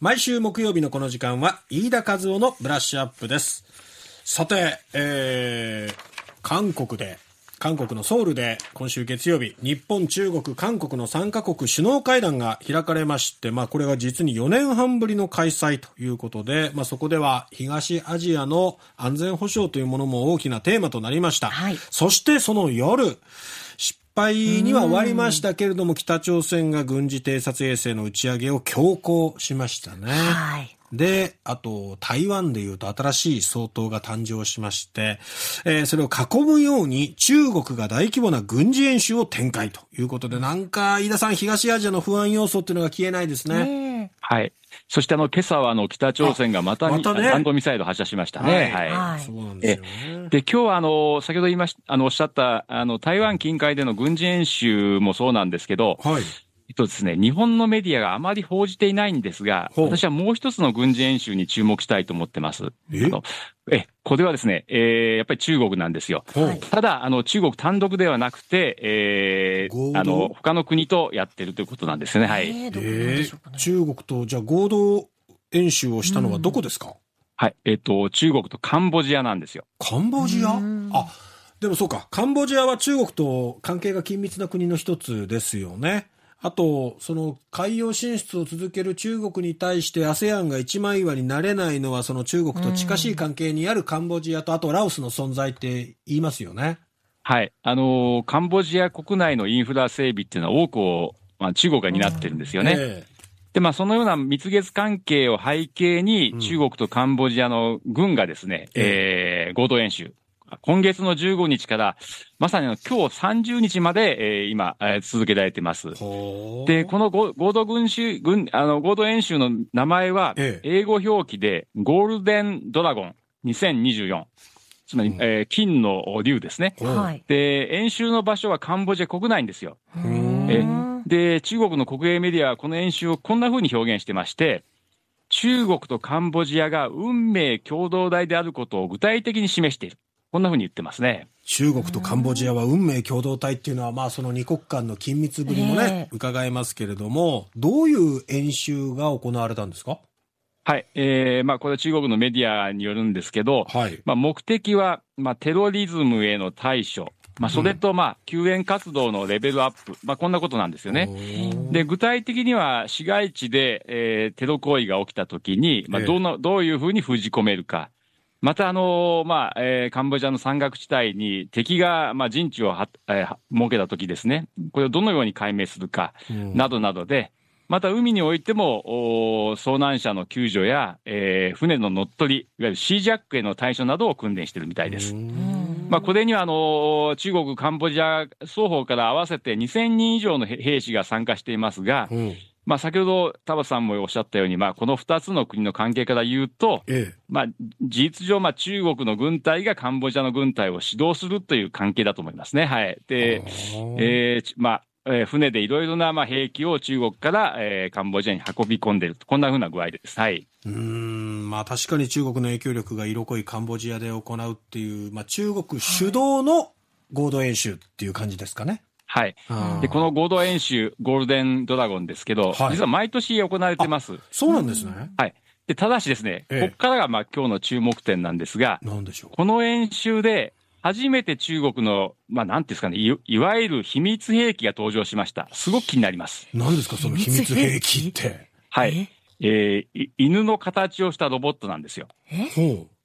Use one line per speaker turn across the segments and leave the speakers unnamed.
毎週木曜日のこの時間は、飯田和夫のブラッシュアップです。さて、えー、韓国で、韓国のソウルで今週月曜日、日本、中国、韓国の3カ国首脳会談が開かれまして、まあこれが実に4年半ぶりの開催ということで、まあそこでは東アジアの安全保障というものも大きなテーマとなりました。はい、そしてその夜、敗には終わりましたけれども、北朝鮮が軍事偵察衛星の打ち上げを強行しましたね。はい。で、あと、台湾でいうと新しい総統が誕生しまして、えー、それを囲むように中国が大規模な軍事演習を展開ということで、なんか、飯田さん、東アジアの不安要素っていうのが消えないですねねはい。
そしてあの、今朝はあの、北朝鮮がまた、またね、弾道ミサイル発射しましたね。はい。はい、そうなんですね。で、今日はあの、先ほど言いました、あの、おっしゃった、あの、台湾近海での軍事演習もそうなんですけど、はい。とですね、日本のメディアがあまり報じていないんですが、私はもう一つの軍事演習に注目したいと思ってます。ええ、これはですね、えー、やっぱり中国なんですよ。ただ、あの、中国単独ではなくて、え
ー、あの、
他の国とやってるということなんですね。はい。え
ーね、中国と、じゃあ合同演習をしたのはどこですか、うん、はい。えっ、ー、と、
中国とカンボジアなんですよ。
カンボジアあ、でもそうか。カンボジアは中国と関係が緊密な国の一つですよね。あと、その海洋進出を続ける中国に対して ASEAN が一枚岩になれないのは、その中国と近しい関係にあるカンボジアと、あとラオスの存在って言いますよね。
はい、あのー、カンボジア国内のインフラ整備っていうのは多くを、まあ、中国が担ってるんですよね。で、まあ、そのような蜜月関係を背景に、中国とカンボジアの軍がですね、うん、えー、合同演習、今月の15日から、まさに今日30日まで、えー、今、えー、続けられてます。で、この合同軍集、軍、あの、合同演習の名前は、英語表記で、ゴールデンドラゴン2024。つまり、うん、えー、金の竜ですね。で、演習の場所はカンボジア国内んですよ。で、中国の国営メディアはこの演習をこんな風に表現してまして、中国とカンボジアが運命共同体であることを具体的に示し
ている。こんなふうに言ってますね。中国とカンボジアは運命共同体っていうのは、まあその2国間の緊密ぶりもね、えー、伺えますけれども、どういう演習が行われたんですか
はい、えーまあ、これは中国のメディアによるんですけど、はい、まあ、目的は、まあ、テロリズムへの対処、まあ、それと、まあ、救援活動のレベルアップ、まあ、こんなことなんですよね。で具体的には市街地で、えー、テロ行為が起きたときに、まあどの、どういうふうに封じ込めるか。また、あのまあえー、カンボジアの山岳地帯に敵が、まあ、陣地をえー、設けたときですね、これをどのように解明するか、などなどで、うん、また海においてもお遭難者の救助や、えー、船の乗っ取り、いわゆるシージャックへの対処などを訓練しているみたいです。まあ、これにはあの中国、カンボジア双方から合わせて2000人以上の兵士が参加していますが、うんまあ、先ほど田畑さんもおっしゃったように、まあ、この2つの国の関係から言うと、ええ、まあ、事実上、まあ、中国の軍隊がカンボジアの軍隊を指導するという関係だと思いますね。はい、で、えーまあえー、船でいろいろな、まあ、兵器を中国から、えー、カンボジアに運び込んでいると、こんなふうな具合です。はい、
うんまあ、確かに中国の影響力が色濃いカンボジアで行うっていう、まあ、中国主導の合同演習っていう感じですかね。
はい、でこの合同演習、ゴールデンドラゴンですけど、はい、実は毎年行われてます。そうなんですね、はい、でただしですね、ええ、ここからがまあ今日の注目点なんですが、なでしょうこの演習で、初めて中国の、まあ、なんていうんですかねい、いわゆる秘密兵器が登場しました。すごく気になります。
何ですか、その秘密兵器って。はい。え
ー、犬の形をしたロボットなんですよ。え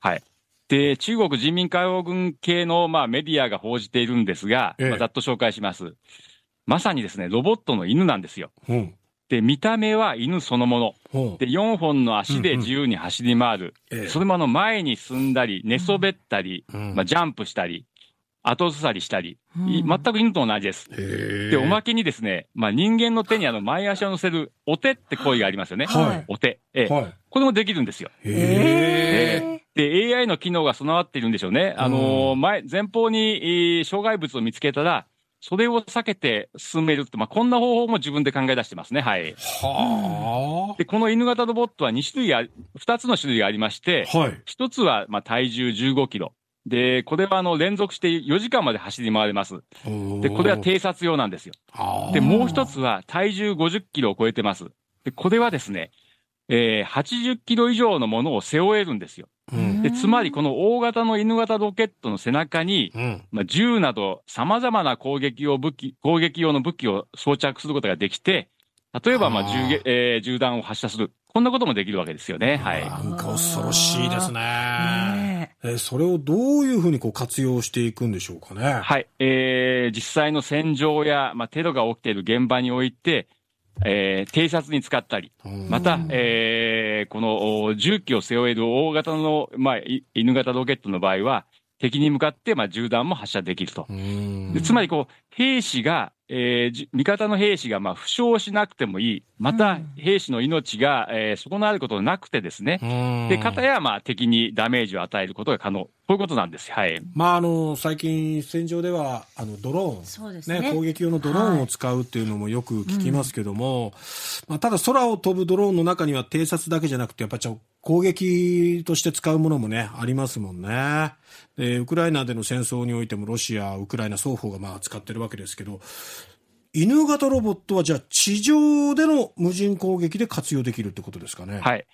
はい。で、中国人民解放軍系の、まあ、メディアが報じているんですが、ええ、まあ、ざっと紹介します。まさにですね、ロボットの犬なんですよ。うん、で、見た目は犬そのもの、で、4本の足で自由に走り回る。うんうん、それもあの、前に進んだり、寝そべったり、うん、まあ、ジャンプしたり、後ずさりしたり、全く犬と同じです。で、おまけにですね、まあ、人間の手にあの、前足を乗せる、お手って行為がありますよね。はい、お手。ええ、はい、これもできるんですよ。へえ。で、AI の機能が備わっているんでしょうね。あの、前、前方に、障害物を見つけたら、それを避けて進めるって、まあ、こんな方法も自分で考え出してますね。はい。
は
で、この犬型ロボットは2種類あ、2つの種類がありまして、はい。1つは、まあ、体重15キロ。で、これはあの連続して4時間まで走り回れます。で、これは偵察用なんですよ。で、もう一つは体重50キロを超えてます。で、これはですね、えー、80キロ以上のものを背負えるんですよ。でつまりこの大型の犬型ロケットの背中に、うん、まあ、銃など様々な攻撃用武器、攻撃用の武器を装着することができて、例えばまあ銃あ、えー、銃弾を発射する。こんなこともできるわけですよね。はい。なんか恐ろしいです
ね。ねえー、それをどういうふうにこう活用していくんでしょうかね。は
い。えー、実際の戦場や、まあ、テロが起きている現場において、えー、偵察に使ったり、また、えー、この重機を背負える大型の、まあ、犬型ロケットの場合は、敵に向かって、まあ、銃弾も発射できると。つまりこう、兵士がえー、味方の兵士がまあ負傷しなくてもいい、また兵士の命が、えー、損なわれることなくてですね、で、片やまあ敵にダメージを与えることが可能、こういうことなんです。
はい。まあ、あの、最近戦場では、あの、ドローン、ね、ね、攻撃用のドローンを使うっていうのもよく聞きますけども、はいうん、まあ、ただ空を飛ぶドローンの中には偵察だけじゃなくて、やっぱちょ攻撃として使うものもね、ありますもんね。で、ウクライナでの戦争においてもロシア、ウクライナ双方がまあ使ってるわけですけど、犬型ロボットはじゃあ地上での無人攻撃で活用できるってことですかね。
はい。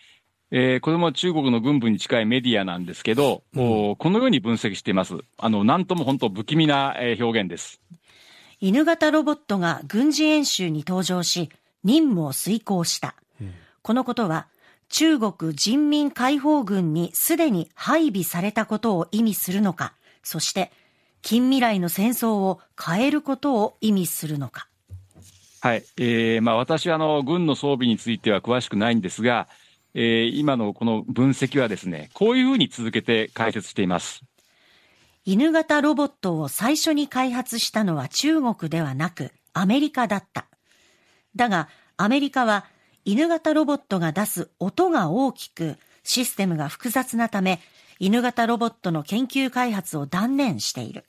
えー、これも中国の軍部に近いメディアなんですけど、うん、このように分析しています。あの、なんとも本当不気味な、えー、表現です。
犬型ロボットが軍事演習に登場し、任務を遂行した。うん、このことは、中国人民解放軍にすでに配備されたことを意味するのか、そして近未来の戦争を変えることを意味するのか。
はい、えー、まあ私はあの軍の装備については詳しくないんですが、えー、今のこの分析はですね、こういうふうに続けて解説しています。
犬型ロボットを最初に開発したのは中国ではなくアメリカだった。だがアメリカは犬型ロボットが出す音が大きく、システムが複雑なため、犬型ロボットの研究開発を断念している。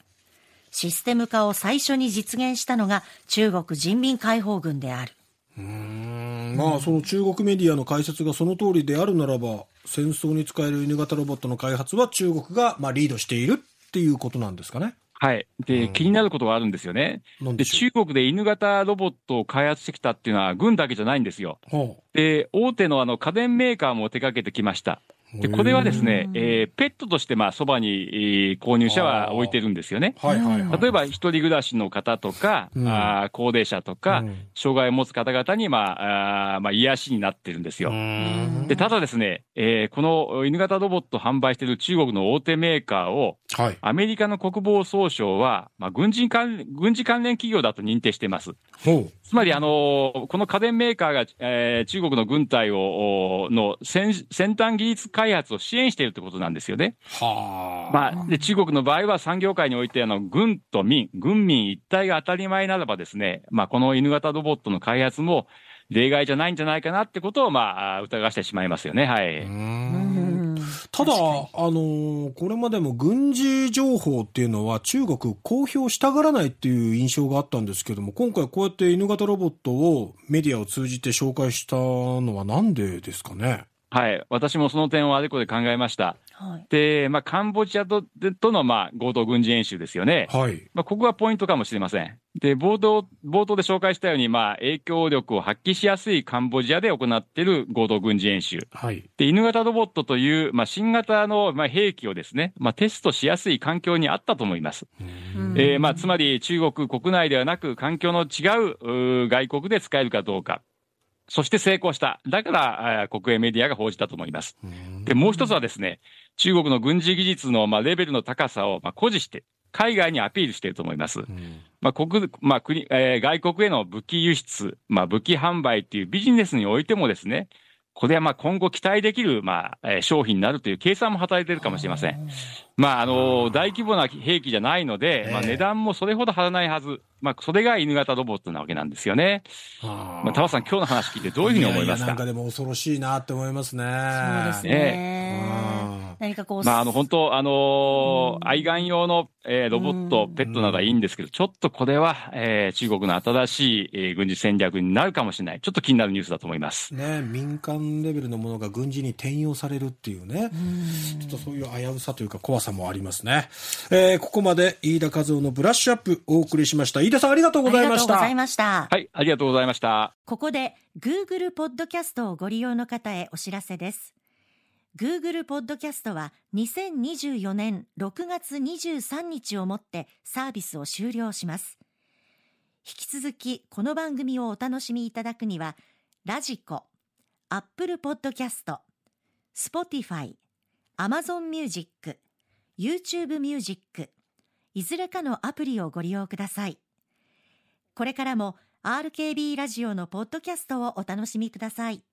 システム化を最初に実現したのが中国人民解放軍である。う
んまあ、その中国メディアの解説がその通りであるならば、戦争に使える犬型ロボットの開発は中国がまあリードしているっていうことなんですかね。
はい。で、うん、気になることがあるんですよね。で中国で犬型ロボットを開発してきたっていうのは、軍だけじゃないんですよ。で、大手のあの家電メーカーも手掛けてきました。でこれはですね、えー、ペットとしてまあそばに、購入者は置いてるんですよね。はいはいはい、例えば、一人暮らしの方とか、うん、あ高齢者とか、うん、障害を持つ方々に、まあ、あまあ、癒しになってるんですよ。でただですね、えー、この犬型ロボット販売している中国の大手メーカーを、はい、アメリカの国防総省は、まあ、軍人関軍事関連企業だと認定してます。ほうつまり、あのー、この家電メーカーが、えー、中国の軍隊をの先先端技術開開発を支援しているということなんですよね。はまあ、で中国の場合は産業界においてあの軍と民、軍民一体が当たり前ならばですね、まあ、この犬型ロボットの開発も例外じゃないんじゃないかなってことを、まあ、疑わしてしまいますよね。はい。
ただ、あのこれまでも軍事情報っていうのは中国公表したがらないっていう印象があったんですけども、今回こうやって犬型ロボットをメディアを通じて紹介したのはなんでですかね
はい、私もその点をあれこれ考えました。はい、で、まあ、カンボジアととの、まあ、合同軍事演習ですよね。はい。まあ、ここがポイントかもしれません。で、冒頭、冒頭で紹介したように、まあ、影響力を発揮しやすいカンボジアで行っている合同軍事演習。はい。で、犬型ロボットという、まあ、新型の、まあ、兵器をですね、まあ、テストしやすい環境にあったと思います。えー、まあ、つまり中国国内ではなく、環境の違う外国で使えるかどうか。そして成功した。だから、国営メディアが報じたと思います。で、もう一つはですね、中国の軍事技術の、まあ、レベルの高さを、まあ、誇示して、海外にアピールしていると思います。まあ、国、まあ、国、えー、外国への武器輸出、まあ、武器販売っていうビジネスにおいてもですね、これはまあ今後期待できるまあ商品になるという計算も働いているかもしれません。まあ、あの大規模な兵器じゃないので、まあ、値段もそれほど張らないはず、まあ、それが犬型ロボットなわけなんですよね。まあ、さん、今日の話聞いて、どういうふうに思いますかいやいやなん
かでも恐ろしいなって思いますね。そうですね。
何かこう、まあ、あの本
当、あのー、愛玩用の、えー、ロボット、ペットなどはいいんですけど、ちょっとこれは、えー、中国の新しい、えー、軍事戦略になるかもしれない、ちょっと気になるニュースだと思います、
ね、民間レベルのものが軍事に転用されるっていうね、うちょっとそういう危うさというか、怖さもありますね。えー、ここまで飯田和夫のブラッシュアップ、お送りしました。飯田さんありがとうございました。
はい、
ありがとうございました。
ここで Google ポッドキャストをご利用の方へお知らせです。Google ポッドキャストは2024年6月23日をもってサービスを終了します。引き続きこの番組をお楽しみいただくには、ラジコ、アップルポッドキャスト、スポティファイ、アマゾンミュージック、YouTube ュージック、いずれかのアプリをご利用ください。これからも RKB ラジオのポッドキャストをお楽しみください。